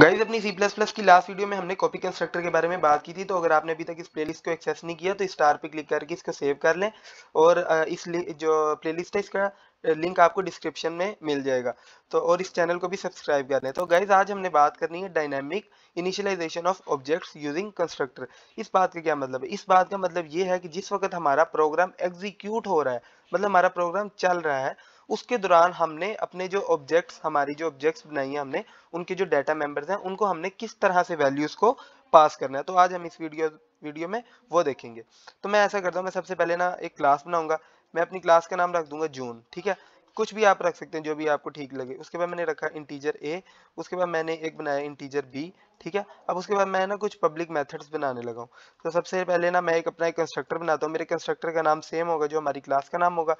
guys अपनी C plus plus की last video में हमने कॉपी कंस्ट्रक्टर के बारे में बात की थी तो अगर आपने अभी तक इस प्लेलिस्ट को एक्सेस नहीं किया तो स्टार पे क्लिक करके इसको सेव कर लें और इस जो प्लेलिस्ट है इसका लिंक आपको डिस्क्रिप्शन में मिल जाएगा तो और इस चैनल को भी सब्सक्राइब कर लें तो गाइज आज हमने बात करनी है dynamic initialization of objects using constructor इस बात का क्या मतलब है इस बात का मतलब ये है कि जिस वक्त हमारा प्रोग्राम एग्जीक्यूट हो रहा है मतलब हमारा प्रोग्राम चल रहा है उसके दौरान हमने अपने जो ऑब्जेक्ट्स हमारी जो ऑब्जेक्ट्स बनाई है हमने उनके जो डाटा मेंबर्स हैं उनको हमने किस तरह से वैल्यूज को पास करना है तो आज हम इस वीडियो वीडियो में वो देखेंगे तो मैं ऐसा करता हूँ मैं सबसे पहले ना एक क्लास बनाऊंगा मैं अपनी क्लास का नाम रख दूंगा जून ठीक है कुछ भी आप रख सकते हैं जो भी आपको ठीक लगे उसके बाद मैंने रखा इंटीजर ए उसके बाद मैंने एक बनाया इंटीजर बी ठीक है अब उसके बाद मैं ना कुछ पब्लिक मेथड्स बनाने लगा हूँ तो सबसे पहले ना मैं एक अपना एक कंस्ट्रक्टर बनाता हूँ मेरे कंस्ट्रक्टर का नाम सेम होगा जो हमारी क्लास का नाम होगा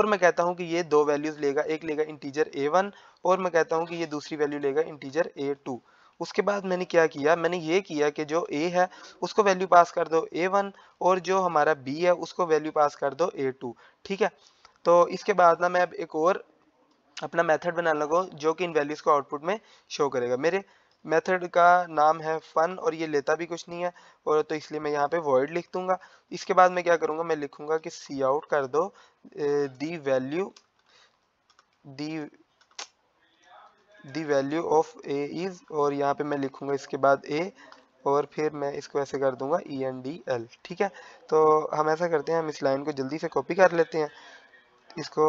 और मैं कहता हूँ कि ये दो वैल्यूज़ लेगा एक लेगा इंटीजर ए वन और मैं कहता हूँ कि ये दूसरी वैल्यू लेगा इंटीजर ए टू उसके बाद मैंने क्या किया मैंने ये किया कि जो ए है उसको वैल्यू पास कर दो ए वन और जो हमारा बी है उसको वैल्यू पास कर दो ए टू ठीक है तो इसके बाद ना मैं अब एक और अपना मेथड बनाने लगा जो कि इन वैल्यूज़ को आउटपुट में शो करेगा मेरे मेथड का नाम है फन और ये लेता भी कुछ नहीं है और तो इसलिए मैं यहाँ पे वर्ड लिख दूंगा इसके बाद मैं क्या करूँगा मैं लिखूंगा कि सी आउट कर दो the value the the value of A is और यहाँ पे मैं लिखूंगा इसके बाद ए और फिर मैं इसको ऐसे कर दूंगा ई एन डी एल ठीक है तो हम ऐसा करते हैं हम इस लाइन को जल्दी से कॉपी कर लेते हैं इसको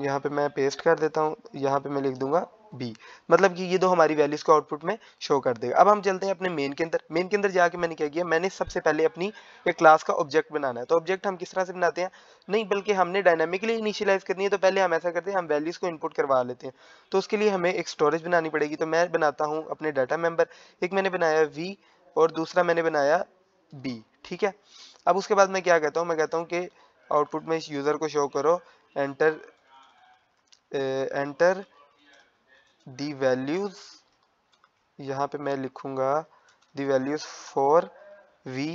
यहाँ पे मैं पेस्ट कर देता हूँ यहाँ पे मैं लिख दूंगा बी मतलब कि ये दो हमारी वैल्यूज को आउटपुट में शो कर देगा अब हम चलते हैं अपने मेन के अंदर मेन के अंदर जाके मैंने क्या किया मैंने सबसे पहले अपनी एक क्लास का ऑब्जेक्ट बनाना है तो ऑब्जेक्ट हम किस तरह से बनाते हैं नहीं बल्कि हमने डायनामिकली इनिशियलाइज करनी है तो पहले हम ऐसा करते हैं हम वैल्यूज को इनपुट करवा लेते हैं तो उसके लिए हमें एक स्टोरेज बनानी पड़ेगी तो मैं बनाता हूँ अपने डाटा मेम्बर एक मैंने बनाया वी और दूसरा मैंने बनाया बी ठीक है अब उसके बाद मैं क्या कहता हूँ मैं कहता हूँ कि आउटपुट में इस यूज़र को शो करो एंटर एंटर दी वैल्यूज़ यहाँ पे मैं लिखूँगा the values for V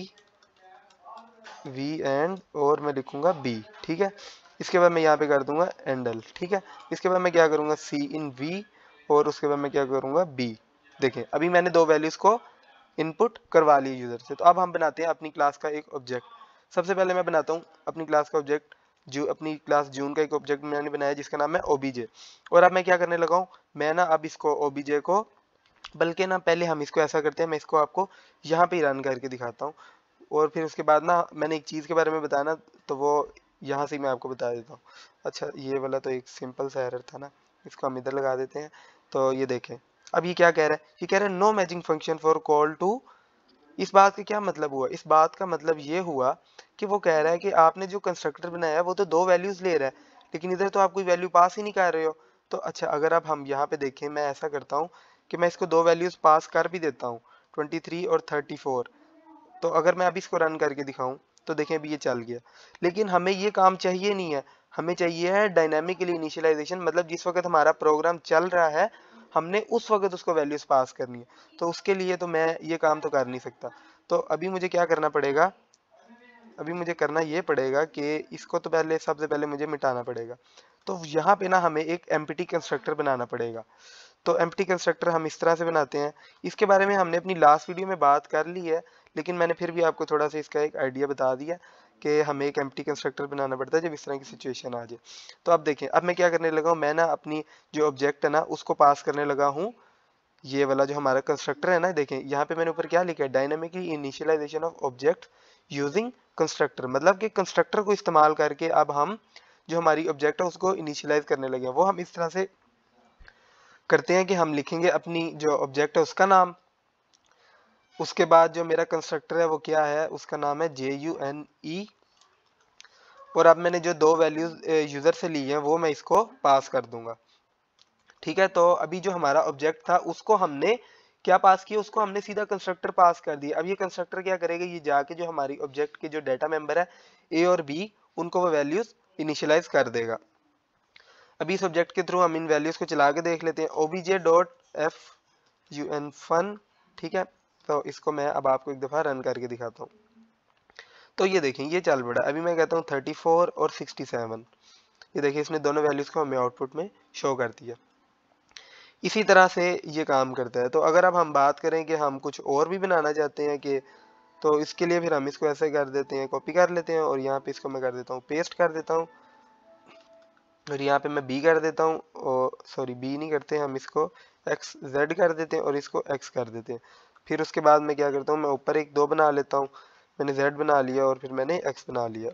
V and और मैं लिखूँगा बी ठीक है इसके बाद मैं यहाँ पे कर दूंगा एंडल ठीक है इसके बाद मैं क्या करूँगा सी इन वी और उसके बाद मैं क्या करूँगा बी देखें अभी मैंने दो वैल्यूज़ को इनपुट करवा लिए यूज़र से तो अब हम बनाते हैं अपनी क्लास का एक ऑब्जेक्ट सबसे पहले मैं बनाता हूँ अपनी क्लास का ऑब्जेक्ट जो अपनी क्लास जून का एक ऑब्जेक्ट मैंने बनाया जिसका नाम है ओबीजे और अब मैं क्या करने लगा हूँ मैं ना अब इसको ओबीजे को बल्कि ना पहले हम इसको ऐसा करते हैं मैं इसको आपको यहाँ पे रन करके दिखाता हूँ और फिर उसके बाद ना मैंने एक चीज़ के बारे में बताया ना तो वो यहाँ से मैं आपको बता देता हूँ अच्छा ये वाला तो एक सिंपल सा एरर था ना इसको हम इधर लगा देते हैं तो ये देखें अब ये क्या कह रहा है ये कह रहा है no matching function for call to इस बात का क्या मतलब हुआ इस बात का मतलब ये हुआ कि वो कह रहा है कि आपने जो कंस्ट्रक्टर बनाया वो तो दो वैल्यूज ले रहा है लेकिन इधर तो आप कोई वैल्यू पास ही नहीं कर रहे हो तो अच्छा अगर आप हम यहाँ पे देखें मैं ऐसा करता हूँ कि मैं इसको दो वैल्यूज पास कर भी देता हूँ 23 और 34 तो अगर मैं अभी इसको रन करके दिखाऊं तो देखें अभी ये चल गया लेकिन हमें ये काम चाहिए नहीं है हमें चाहिए है डायनेमिकली इनिशियलाइजेशन मतलब जिस वक्त हमारा प्रोग्राम चल रहा है हमने उस वक्त उसको वैल्यूज पास करनी है तो उसके लिए तो मैं ये काम तो कर नहीं सकता तो अभी मुझे क्या करना पड़ेगा अभी मुझे करना ये पड़ेगा कि इसको तो पहले सबसे पहले मुझे मिटाना पड़ेगा तो यहाँ पे ना हमें एक एम कंस्ट्रक्टर बनाना पड़ेगा तो एम कंस्ट्रक्टर हम इस तरह से बनाते हैं इसके बारे में हमने अपनी लास्ट वीडियो में बात कर ली है लेकिन मैंने फिर भी आपको थोड़ा सा इसका एक आइडिया बता दिया कि हमें एक एम्प्टी कंस्ट्रक्टर बनाना पड़ता है जब इस तरह की सिचुएशन आ जाए तो आप देखें अब मैं क्या करने लगा हूँ मैं ना अपनी जो ऑब्जेक्ट है ना उसको पास करने लगा हूँ ये वाला जो हमारा कंस्ट्रक्टर है ना देखें यहाँ पे मैंने ऊपर क्या लिखा है dynamically initialization of object using constructor मतलब कि कंस्ट्रक्टर को इस्तेमाल करके अब हम जो हमारी ऑब्जेक्ट है उसको इनिशियलाइज करने लगे वो हम इस तरह से करते हैं कि हम लिखेंगे अपनी जो ऑब्जेक्ट है उसका नाम उसके बाद जो मेरा कंस्ट्रक्टर है वो क्या है उसका नाम है जे यू एन ई और अब मैंने जो दो वैल्यूज यूज़र से ली हैं वो मैं इसको पास कर दूंगा ठीक है तो अभी जो हमारा ऑब्जेक्ट था उसको हमने क्या पास किया उसको हमने सीधा कंस्ट्रक्टर पास कर दिया अब ये कंस्ट्रक्टर क्या करेगा ये जाके जो हमारी ऑब्जेक्ट के जो डेटा मेंबर है ए और बी उनको वो वैल्यूज इनिशियलाइज कर देगा अभी इस ऑब्जेक्ट के थ्रू हम इन वैल्यूज को चला के देख लेते हैं OBJ dot F U N fun ठीक है तो इसको मैं अब आपको एक दफ़ा रन करके दिखाता हूँ तो ये देखें ये चल पड़ा अभी मैं कहता हूँ 34 और 67 ये देखिए इसने दोनों वैल्यूज़ को हमें आउटपुट में शो कर दिया इसी तरह से ये काम करता है तो अगर अब हम बात करें कि हम कुछ और भी बनाना चाहते हैं कि तो इसके लिए फिर हम इसको ऐसे कर देते हैं कॉपी कर लेते हैं और यहाँ पे इसको मैं कर देता हूँ पेस्ट कर देता हूँ और यहाँ पे मैं बी कर देता हूँ और सॉरी बी नहीं करते हम इसको एक्स जेड कर देते हैं और इसको एक्स कर देते हैं फिर उसके बाद मैं क्या करता हूँ मैं ऊपर एक दो बना लेता हूँ मैंने जेड बना लिया और फिर मैंने एक्स बना लिया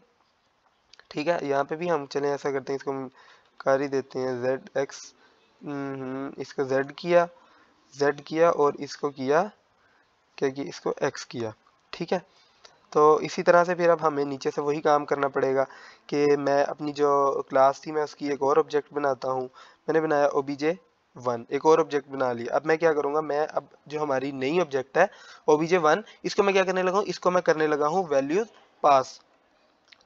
ठीक है यहाँ पे भी हम चले ऐसा करते हैं इसको हम कर ही देते हैं जेड एक्स हम्म, इसको जेड किया जेड किया और इसको किया क्या कि इसको एक्स किया ठीक है तो इसी तरह से फिर अब हमें नीचे से वही काम करना पड़ेगा कि मैं अपनी जो क्लास थी मैं उसकी एक और ऑब्जेक्ट बनाता हूँ मैंने बनाया ओबीजे वन एक और ऑब्जेक्ट बना लिया अब मैं क्या करूंगा मैं अब जो हमारी नई ऑब्जेक्ट है ओबीजे वन इसको मैं क्या करने लगा हूँ इसको मैं करने लगा हूँ वैल्यूज पास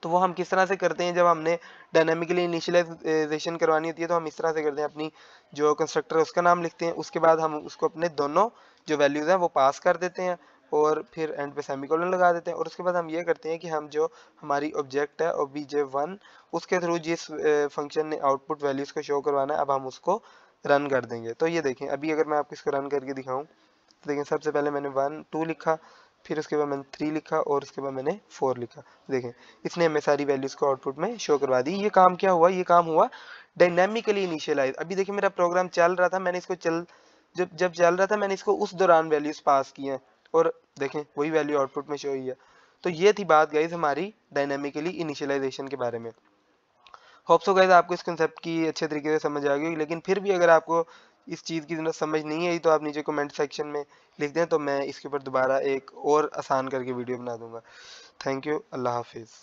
तो वो हम किस तरह से करते हैं जब हमने डायनेमिकली इनिशियलाइजेशन करवानी होती है तो हम इस तरह से करते हैं अपनी जो कंस्ट्रक्टर है उसका नाम लिखते हैं उसके बाद हम उसको अपने दोनों जो वैल्यूज़ हैं वो पास कर देते हैं और फिर एंड पे सेमिकोलन लगा देते हैं और उसके बाद हम ये करते हैं कि हम जो हमारी ऑब्जेक्ट है और बी जे वन उसके थ्रू जिस फंक्शन ने आउटपुट वैल्यूज़ को शो करवाना है अब हम उसको रन कर देंगे तो ये देखें अभी अगर मैं आपको इसको रन करके दिखाऊँ तो देखें सबसे पहले मैंने वन टू लिखा फिर उसके बाद मैंने थ्री लिखा और उसके बाद मैंने फोर लिखा देखें इसने हमें सारी वैल्यूज़ को आउटपुट में शो करवा दी ये काम क्या हुआ ये काम हुआ डायनेमिकली इनिशियलाइज अभी देखिए मेरा प्रोग्राम चल रहा था मैंने इसको चल जब जब चल रहा था मैंने इसको उस दौरान वैल्यूज़ पास किए हैं और देखें वही वैल्यू आउटपुट में शो हुई है तो ये थी बात गाइज हमारी डायनेमिकली इनिशियलाइजेशन के बारे में होप्स हो गए आपको इस कंसेप्ट की अच्छे तरीके से समझ आ गई होगी लेकिन फिर भी अगर आपको इस चीज़ की समझ नहीं आई तो आप नीचे कमेंट सेक्शन में लिख दें तो मैं इसके ऊपर दोबारा एक और आसान करके वीडियो बना दूंगा थैंक यू अल्लाह हाफिज़